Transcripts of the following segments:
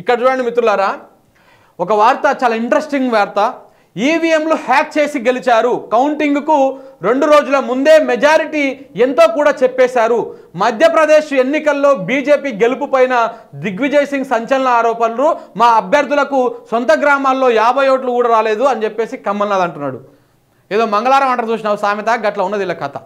ఇక్కడ చూడండి మిత్రులారా ఒక వార్త చాలా ఇంట్రెస్టింగ్ వార్త ఈవీఎంలు e హ్యాక్ చేసి గెలిచారు కౌంటింగ్కు రెండు రోజుల ముందే మెజారిటీ ఎంతో కూడా చెప్పేశారు మధ్యప్రదేశ్ ఎన్నికల్లో బీజేపీ పైన దిగ్విజయ్ సింగ్ సంచలన ఆరోపణలు మా అభ్యర్థులకు సొంత గ్రామాల్లో యాభై ఓట్లు కూడా రాలేదు అని చెప్పేసి కమ్మల్నాథ్ అంటున్నాడు ఏదో మంగళవారం అంటారు చూసినావు సామెత గట్ల ఉన్నది ఇలా కథ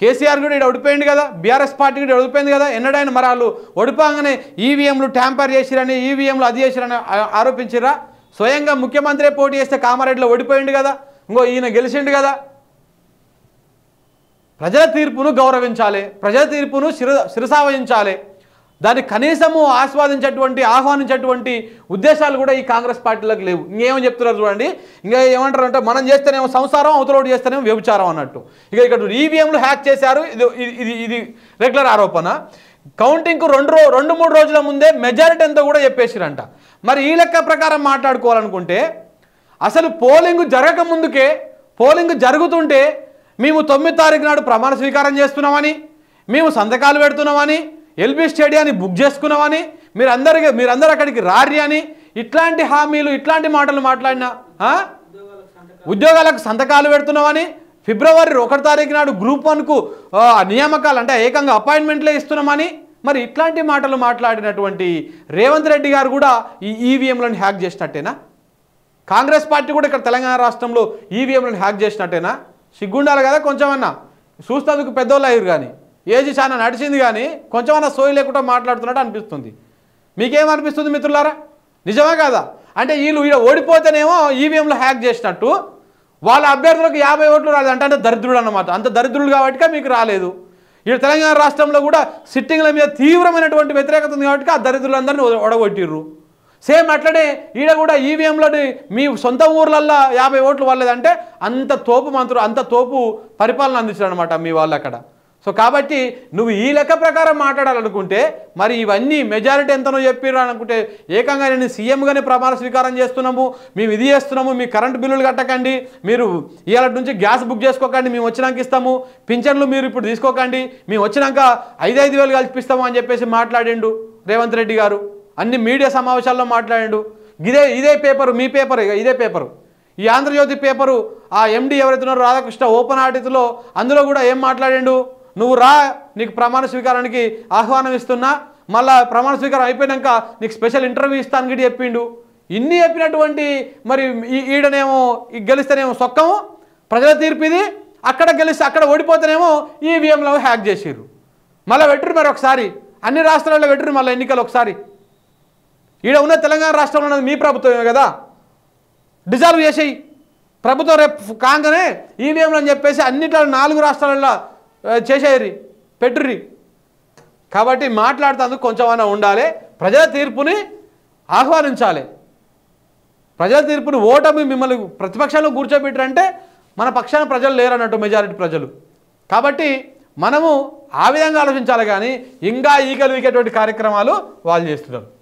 కేసీఆర్ కూడా ఇక్కడ ఓడిపోయింది కదా బీఆర్ఎస్ పార్టీ కూడా ఓడిపోయింది కదా ఎన్నడైన మరి వాళ్ళు ఓడిపోగానే ఈవీఎంలు ట్యాంపర్ చేసిరని ఈవీఎంలు అది చేసిరని ఆరోపించరా స్వయంగా ముఖ్యమంత్రి పోటీ చేస్తే కామారెడ్డిలో ఓడిపోయింది కదా ఇంకో ఈయన గెలిచిండు కదా ప్రజల తీర్పును గౌరవించాలి ప్రజల తీర్పును శిర శిరసావహించాలి దాన్ని కనీసము ఆస్వాదించేటువంటి ఆహ్వానించేటువంటి ఉద్దేశాలు కూడా ఈ కాంగ్రెస్ పార్టీలకు లేవు ఇంకేమని చెప్తున్నారు చూడండి ఇంకా ఏమంటారు అంటే మనం చేస్తేనేమో సంసారం అవతలోడు చేస్తేనేమో వ్యభిచారం అన్నట్టు ఇక ఇక్కడ ఈవీఎంలు హ్యాక్ చేశారు ఇది ఇది ఇది రెగ్యులర్ ఆరోపణ కౌంటింగ్కు రెండు రో రెండు మూడు రోజుల ముందే మెజారిటీ అంతా కూడా చెప్పేసిరంట మరి ఈ లెక్క ప్రకారం మాట్లాడుకోవాలనుకుంటే అసలు పోలింగ్ జరగక ముందుకే పోలింగ్ జరుగుతుంటే మేము తొమ్మిది తారీఖు నాడు ప్రమాణ స్వీకారం చేస్తున్నామని మేము సంతకాలు పెడుతున్నామని ఎల్బీ స్టేడియాన్ని బుక్ చేసుకున్నామని మీరు అందరు అక్కడికి రారి అని ఇట్లాంటి హామీలు ఇట్లాంటి మాటలు మాట్లాడినా ఉద్యోగాలకు సంతకాలు పెడుతున్నామని ఫిబ్రవరి ఒకటి తారీఖు నాడు గ్రూప్ వన్కు నియామకాలు అంటే ఏకంగా అపాయింట్మెంట్లే ఇస్తున్నామని మరి ఇట్లాంటి మాటలు మాట్లాడినటువంటి రేవంత్ రెడ్డి గారు కూడా ఈ ఈవీఎంలను హ్యాక్ చేసినట్టేనా కాంగ్రెస్ పార్టీ కూడా ఇక్కడ తెలంగాణ రాష్ట్రంలో ఈవీఎంలను హ్యాక్ చేసినట్టేనా సిగ్గుండాలి కదా కొంచెం అన్నా అందుకు పెద్దోళ్ళు అయ్యారు కానీ ఏజీ చాలా నడిచింది కానీ కొంచెమైనా సోయి లేకుండా మాట్లాడుతున్నట్టు అనిపిస్తుంది మీకేమనిపిస్తుంది మిత్రులారా నిజమే కదా అంటే వీళ్ళు ఇలా ఓడిపోతేనేమో ఈవీఎంలో హ్యాక్ చేసినట్టు వాళ్ళ అభ్యర్థులకు యాభై ఓట్లు రాలేదు అంటే దరిద్రుడు అనమాట అంత దరిద్రుడు కాబట్టి మీకు రాలేదు ఇక్కడ తెలంగాణ రాష్ట్రంలో కూడా సిట్టింగ్ల మీద తీవ్రమైనటువంటి వ్యతిరేకత ఉంది కాబట్టి ఆ దరిద్రులందరినీ ఒడగొట్టిర్రు సేమ్ అట్లనే ఈడ కూడా ఈవీఎంలో మీ సొంత ఊర్లల్లో యాభై ఓట్లు వాళ్ళేదంటే అంత తోపు మంత్రులు అంత తోపు పరిపాలన అందించారు అనమాట మీ వాళ్ళు అక్కడ సో కాబట్టి నువ్వు ఈ లెక్క ప్రకారం మాట్లాడాలనుకుంటే మరి ఇవన్నీ మెజారిటీ ఎంతనో చెప్పారు అనుకుంటే ఏకంగా నేను సీఎంగానే ప్రమాణ స్వీకారం చేస్తున్నాము మేము ఇది చేస్తున్నాము మీ కరెంటు బిల్లులు కట్టకండి మీరు ఇవాళ నుంచి గ్యాస్ బుక్ చేసుకోకండి మేము వచ్చినాక ఇస్తాము పింఛన్లు మీరు ఇప్పుడు తీసుకోకండి మేము వచ్చినాక ఐదు ఐదు వేలు కల్పిస్తాము అని చెప్పేసి మాట్లాడిండు రేవంత్ రెడ్డి గారు అన్ని మీడియా సమావేశాల్లో మాట్లాడిండు ఇదే ఇదే పేపరు మీ పేపర్ ఇదే పేపరు ఈ ఆంధ్రజ్యోతి పేపరు ఆ ఎండీ ఎవరైతే ఉన్నారో రాధాకృష్ణ ఓపెన్ ఆడితులో అందులో కూడా ఏం మాట్లాడాడు నువ్వు రా నీకు ప్రమాణ స్వీకారానికి ఆహ్వానం ఇస్తున్నా మళ్ళా ప్రమాణ స్వీకారం అయిపోయాక నీకు స్పెషల్ ఇంటర్వ్యూ ఇస్తాను గిడి చెప్పిండు ఇన్ని చెప్పినటువంటి మరి ఈడనేమో గెలిస్తేనేమో సొక్కము ప్రజల తీర్పు ఇది అక్కడ గెలిస్తే అక్కడ ఓడిపోతేనేమో ఈవీఎంలో హ్యాక్ చేసిర్రు మళ్ళీ పెట్టురు మరి ఒకసారి అన్ని రాష్ట్రాల్లో పెట్టురు మళ్ళీ ఎన్నికలు ఒకసారి ఈడ ఉన్న తెలంగాణ రాష్ట్రంలో ఉన్నది మీ ప్రభుత్వమే కదా డిజాల్వ్ చేసేయి ప్రభుత్వం రేపు కాగానే ఈవీఎంలు అని చెప్పేసి అన్నిట్లో నాలుగు రాష్ట్రాలలో చేసేయరి పెట్టుర్రి కాబట్టి మాట్లాడుతందుకు కొంచెమైనా ఉండాలి ప్రజల తీర్పుని ఆహ్వానించాలి ప్రజల తీర్పుని ఓటమి మిమ్మల్ని ప్రతిపక్షంలో కూర్చోబెట్టారంటే మన పక్షాన ప్రజలు లేరన్నట్టు మెజారిటీ ప్రజలు కాబట్టి మనము ఆ విధంగా ఆలోచించాలి కానీ ఇంకా ఈగలు వీకేటువంటి కార్యక్రమాలు వాళ్ళు చేస్తున్నారు